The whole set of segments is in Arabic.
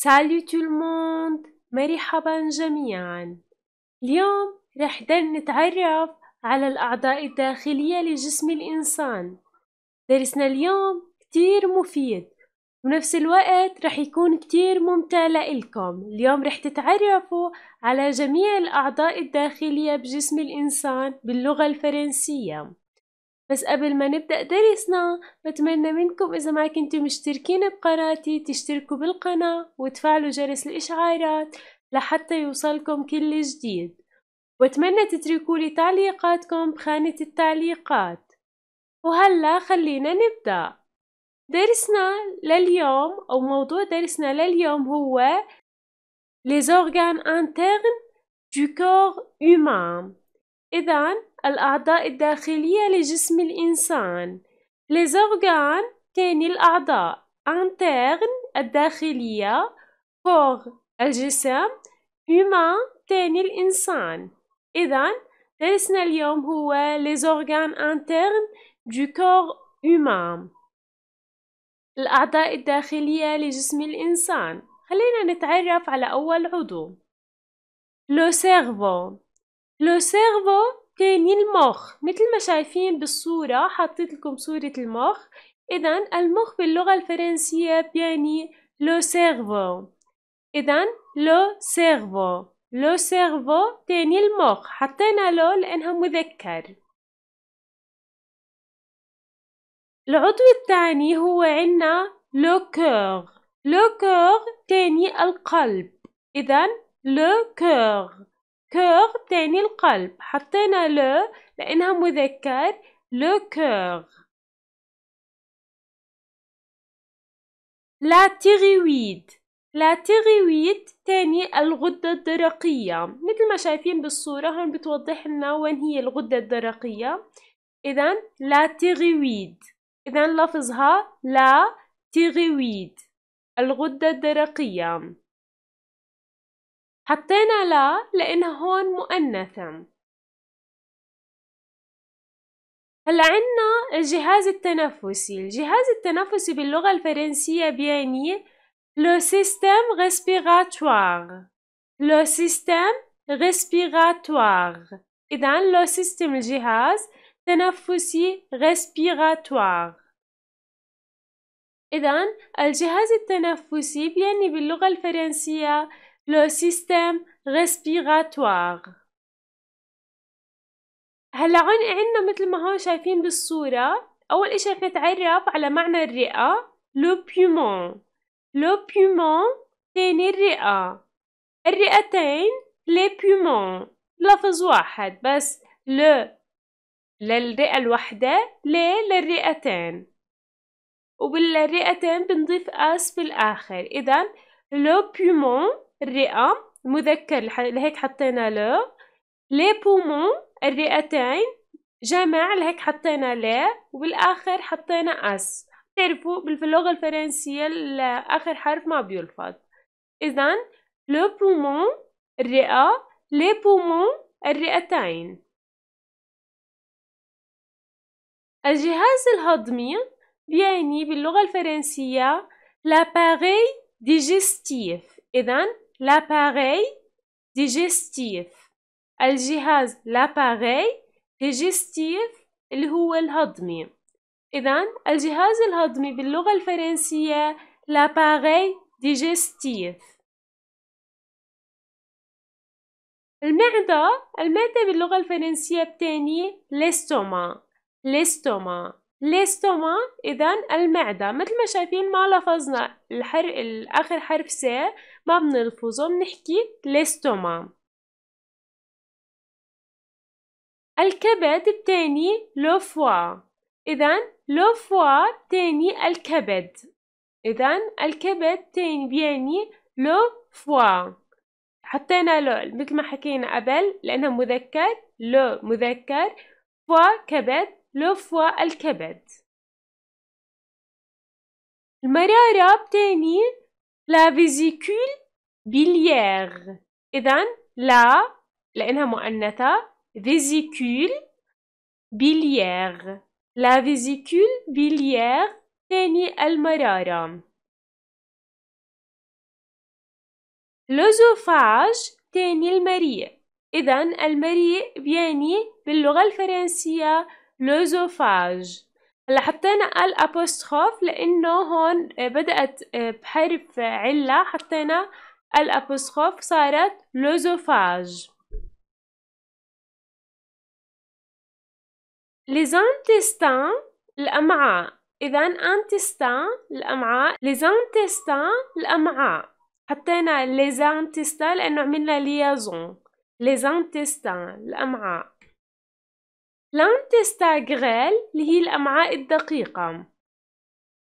سالو تو الموند مرحبا جميعا اليوم رح نتعرف على الأعضاء الداخلية لجسم الإنسان درسنا اليوم كتير مفيد ونفس الوقت رح يكون كتير ممتع لإلكم اليوم رح تتعرفوا على جميع الأعضاء الداخلية بجسم الإنسان باللغة الفرنسية بس قبل ما نبدأ درسنا بتمنى منكم إذا ما كنتم مشتركين بقناتي تشتركوا بالقناة وتفعلوا جرس الإشعارات لحتى يوصلكم كل جديد واتمنى تتركوا لي تعليقاتكم بخانة التعليقات وهلا خلينا نبدأ درسنا لليوم أو موضوع درسنا لليوم هو les organes internes du corps humain إذا الأعضاء الداخلية لجسم الإنسان les organes تاني الأعضاء interne الداخلية corps الجسم humain تاني الإنسان إذا درسنا اليوم هو les organes internes du corps humain الأعضاء الداخلية لجسم الإنسان خلينا نتعرف على أول عضو le cerveau لو سيرفو تاني المخ مثل ما شايفين بالصورة حطيت لكم صورة المخ إذا المخ باللغة الفرنسية يعني لو سيرفو إذا لو سيرفو لو سيرفو تاني المخ حطينا لو لأنها مذكر العضو الثاني هو عنا لو كور لو كور تاني القلب إذا لو كور كور تعني القلب حطينا لو لأنها مذكر لو كور لا تيغويد لا تيغويد تاني الغدة الدرقية مثل ما شايفين بالصورة هون بتوضح لنا وين هي الغدة الدرقية إذا لا تيغويد إذا لفظها لا تيغويد الغدة الدرقية حطينا لا لأن هون مؤنثة هلا عنا الجهاز التنفسي الجهاز التنفسي باللغة الفرنسية بيعني le système respiratoire le système respiratoire إذا لو سيستم الجهاز تنفسي respiratoire إذا الجهاز التنفسي بيعني باللغة الفرنسية le système respiratoire هلا عن عنا مثل ما هون شايفين بالصورة أول إشي رح نتعرف على معنى الرئة لو بيومون لو بيومون تاني الرئة الرئتين لي بيومون لفظ واحد بس لو للرئة الوحدة لي للرئتين وبالرئتين بنضيف أس بالآخر إذا لو بيومون الرئة مذكر لهيك حطينا لو لي بومون الرئتين جمع لهيك حطينا لي وبالآخر حطينا أس تعرفوا باللغة الفرنسية آخر حرف ما بيلفظ إذا لو بومون الرئة لي بومون الرئتين الجهاز الهضمي بيعني باللغة الفرنسية لاباري ديجستيف إذا l'appareil digestif الجهاز l'appareil digestif اللي هو الهضمي إذا الجهاز الهضمي باللغة الفرنسية l'appareil digestif المعدة المعدة باللغة الفرنسية الثانية لستوما لستوما لستوما إذا المعدة مثل ما شايفين ما لفظنا الحر... آخر حرف س ما بنلفظه بنحكي لستوما الكبد بتاني لو فوا إذا لو فوا بتاني الكبد إذا الكبد تاني بيعني لو فوا حطينا لو مثل ما حكينا قبل لأنها مذكر لو مذكر فوا كبد لو فوا الكبد المرارة بتاني لا فيزيكول biliaire. إذا لا لأنها مؤنثة فيزيكول biliaire. لا فيزيكول biliaire تاني المرارة لوزوفاج تاني المريء إذا المريء بيعني باللغة الفرنسية لوزوفاج هلا حطينا الابوستخوف لانه هون آه، بدات آه، بحرف عله حطينا الابوستخوف صارت لوزوفاج ليزانتستان الامعاء اذا انتستان الامعاء ليزانتستان الامعاء حطينا ليزانتستان لانه عملنا ليازون ليزانتستان الامعاء لانتستاغريل اللي هي الأمعاء الدقيقة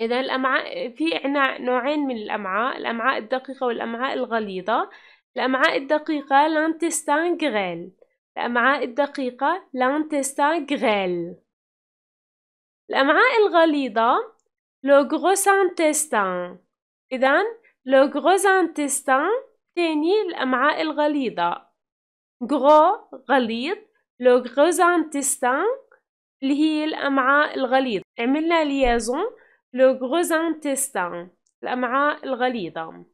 إذا الأمعاء في عنا نوعين من الأمعاء الأمعاء الدقيقة والأمعاء الغليظة الأمعاء الدقيقة لانتستاغريل الأمعاء الدقيقة لانتستاغريل الأمعاء الغليظة لو غروس انتستان إذا لو غروس انتستان تاني الأمعاء الغليظة غرو غليظ لو غوزان تيستان اللي هي الأمعاء الغليظ عملنا ليازون لو غوزان تيستان الأمعاء الغليظة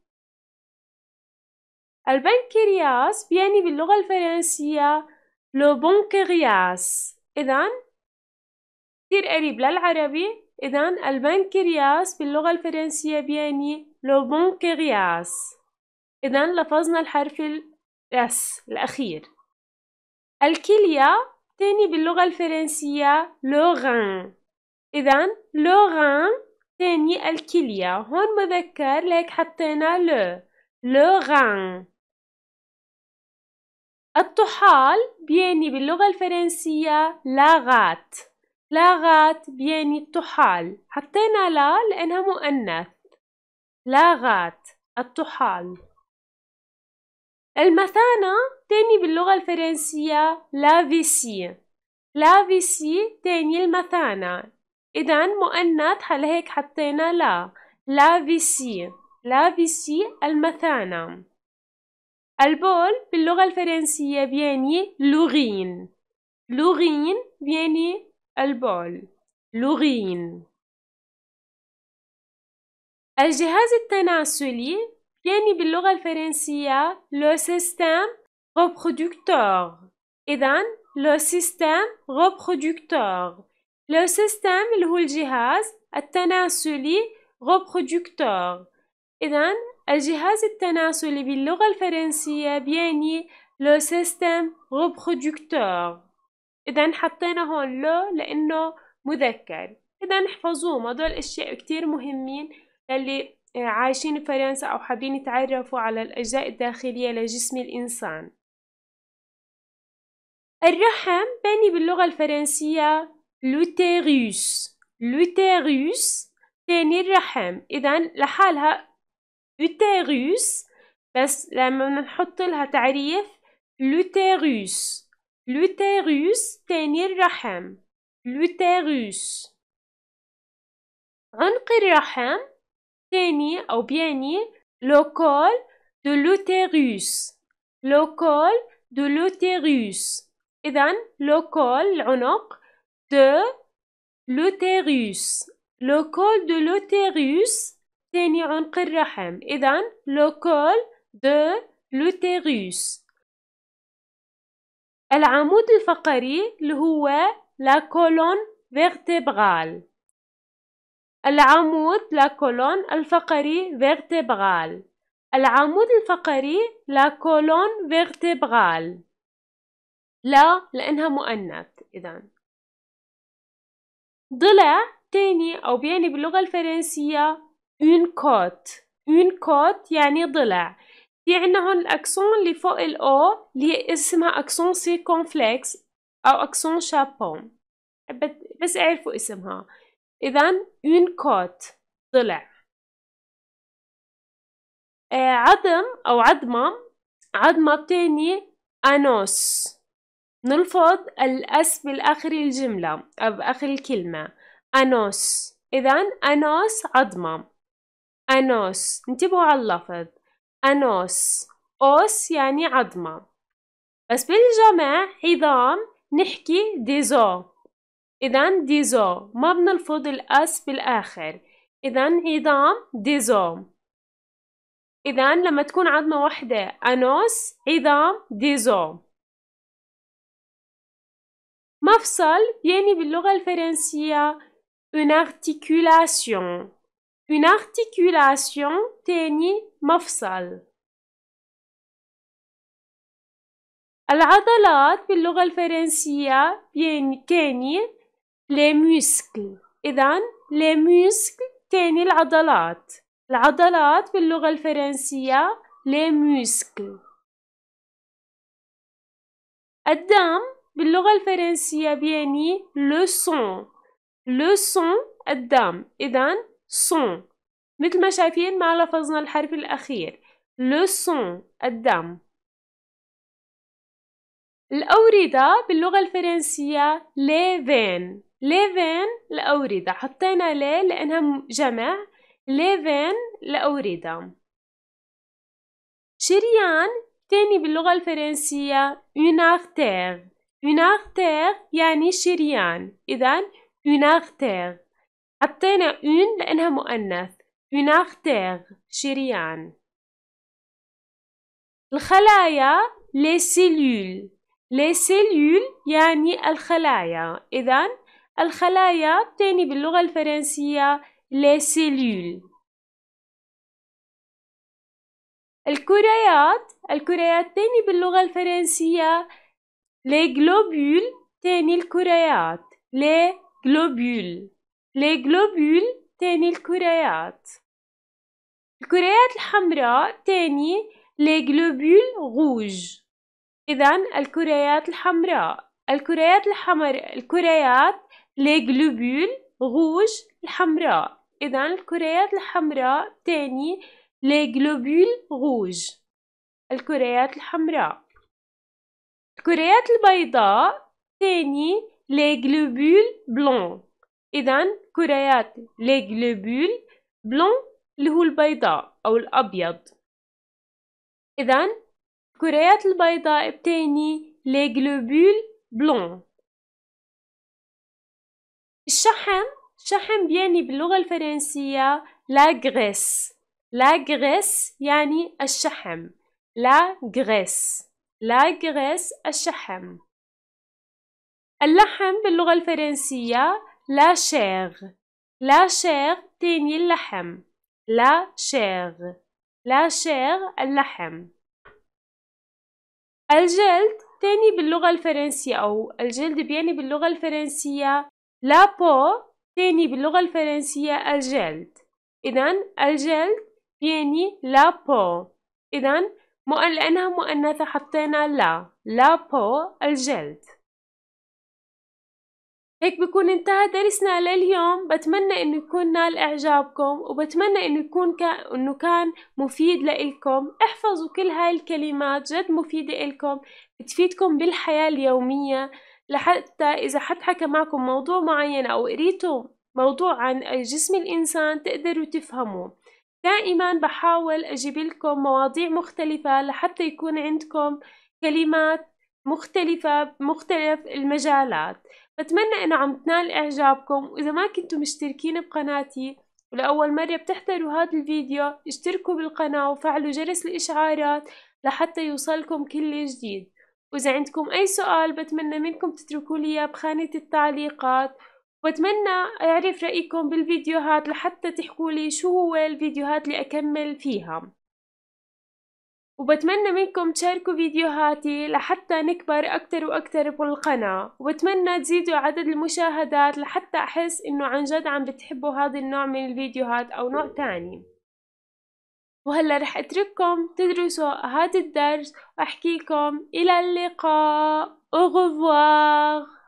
البنكرياس بيعني باللغة الفرنسية لو بونكرياس إذا كتير قريب للعربي إذا البنكرياس باللغة الفرنسية بيعني لو بونكرياس إذا لفظنا الحرف الأس الأخير الكلية تاني باللغة الفرنسية لوغان إذا لوغان تاني الكلية هون مذكر لك حطينا لو لوغان الطحال بيعني باللغة الفرنسية لاغات لاغات بيعني الطحال حطينا لا لأنها مؤنث لاغات الطحال المثانة تاني باللغة الفرنسية لا فيسي لا فيسي تاني المثانة إذا مؤنث هيك حطينا لا لا فيسي لا فيسي المثانة البول باللغة الفرنسية بيعني لوغين لوغين بيعني البول لوغين الجهاز التناسلي يعني باللغة الفرنسية لو système reproducteur إذا لو système reproducteur لو système اللي هو الجهاز التناسلي reproducteur إذا الجهاز التناسلي باللغة الفرنسية بيعني لو سيستم reproducteur إذا حطينا هون لو لأنه مذكر إذا احفظوهم هدول أشياء كتير مهمين للي عايشين في فرنسا أو حابين يتعرفوا على الأجزاء الداخلية لجسم الإنسان الرحم بني باللغة الفرنسية لوتيريوس لوتيريوس تاني الرحم إذا لحالها لوتيريوس بس لما نحط لها تعريف لوتيريوس لوتيريوس تاني الرحم لوتيريوس عنق الرحم تاني أو بياني لوكول دو لوتيروس لوكول دو لوتيروس إذا لوكول العنق دو لوتيروس لوكول دو لوتيروس ثاني عنق الرحم إذا لوكول دو لوتيروس العمود الفقري اللي هو لا كولون فيرتبرال العمود لا كولون الفقري فيرتيبرال العمود الفقري لا كولون فيرتيبرال لا لأنها مؤنث إذا ضلع تاني أو بيعني باللغة الفرنسية اون كوت اون كوت يعني ضلع في عنا هون الأكسون اللي فوق الأو اللي اسمها أكسون سيكونفلكس أو أكسون شابون بس اعرفوا اسمها إذا une كوت ضلع آه، عظم أو عظمة عظمة بتعني أنوس نلفظ الأس بالآخر الجملة أو بآخر الكلمة أنوس إذا أنوس عظمة أنوس انتبهوا على اللفظ أنوس أوس يعني عظمة بس بالجمع عظام نحكي ديزو إذا ديزو ما بنلفظ الأس بالآخر إذا عظام ديزو إذا لما تكون عظمة واحدة أنوس عظام ديزو مفصل يعني باللغة الفرنسية une articulation une articulation تاني مفصل العضلات باللغة الفرنسية يعني تاني لي ميسكل إذا لي ميسكل تاني العضلات العضلات باللغة الفرنسية لي ميسكل الدم باللغة الفرنسية بيعني لو سون لو سون الدم إذا سون مثل ما شايفين ما لفظنا الحرف الأخير لو سون الدم الأوردة باللغة الفرنسية لي فين ليفين الأوردة حطينا لي لأنها جمع ليفين الأوردة شريان تاني باللغة الفرنسية une artère يعني شريان إذا une حطينا une لأنها مؤنث une شريان الخلايا لي cellules لي cellules يعني الخلايا إذا الخلايا تاني باللغة الفرنسية les cellules الكريات الكريات تاني باللغة الفرنسية les globules تاني الكريات les globules les globules تاني الكريات الكريات الحمراء تاني les globules rouges إذا الكريات الحمراء الكريات الحمر الكريات لي غلوبول غوج الحمراء إذا الكريات الحمراء تاني لي غلوبول غوج الكريات الحمراء الكريات البيضاء تاني لي غلوبول بلون إذا كريات لي غلوبول بلون اللي هو البيضاء أو الأبيض إذا الكريات البيضاء بتاني لي غلوبول بلون الشحم شحم بيعني باللغة الفرنسية لا غريس لا غريس يعني الشحم لا غريس لا غريس الشحم اللحم باللغة الفرنسية لا شير لا شير تاني اللحم لا شير لا شير اللحم الجلد تاني باللغة الفرنسية أو الجلد بيعني باللغة الفرنسية لابو تاني باللغة الفرنسية الجلد إذا الجلد يعني لابو إذا لأنها مؤنثة حطينا لا لابو الجلد هيك بكون انتهى درسنا لليوم بتمنى انه يكون نال اعجابكم وبتمنى انه يكون ك... انه كان مفيد لإلكم احفظوا كل هاي الكلمات جد مفيدة إلكم بتفيدكم بالحياة اليومية لحتى إذا حد حكى معكم موضوع معين أو قريتوا موضوع عن جسم الإنسان تقدروا تفهموا دائما بحاول أجيب لكم مواضيع مختلفة لحتى يكون عندكم كلمات مختلفة بمختلف المجالات بتمنى أنه عم تنال إعجابكم وإذا ما كنتوا مشتركين بقناتي ولأول مرة بتحضروا هذا الفيديو اشتركوا بالقناة وفعلوا جرس الإشعارات لحتى يوصلكم كل جديد وإذا عندكم أي سؤال بتمنى منكم تتركوا لي بخانة التعليقات وبتمنى أعرف رأيكم بالفيديوهات لحتى تحكوا لي شو هو الفيديوهات اللي أكمل فيها وبتمنى منكم تشاركوا فيديوهاتي لحتى نكبر أكتر وأكتر بالقناة وبتمنى تزيدوا عدد المشاهدات لحتى أحس إنه عن جد عم بتحبوا هذا النوع من الفيديوهات أو نوع تاني وهلا رح اترككم تدرسوا هذا الدرس لكم الى اللقاء au revoir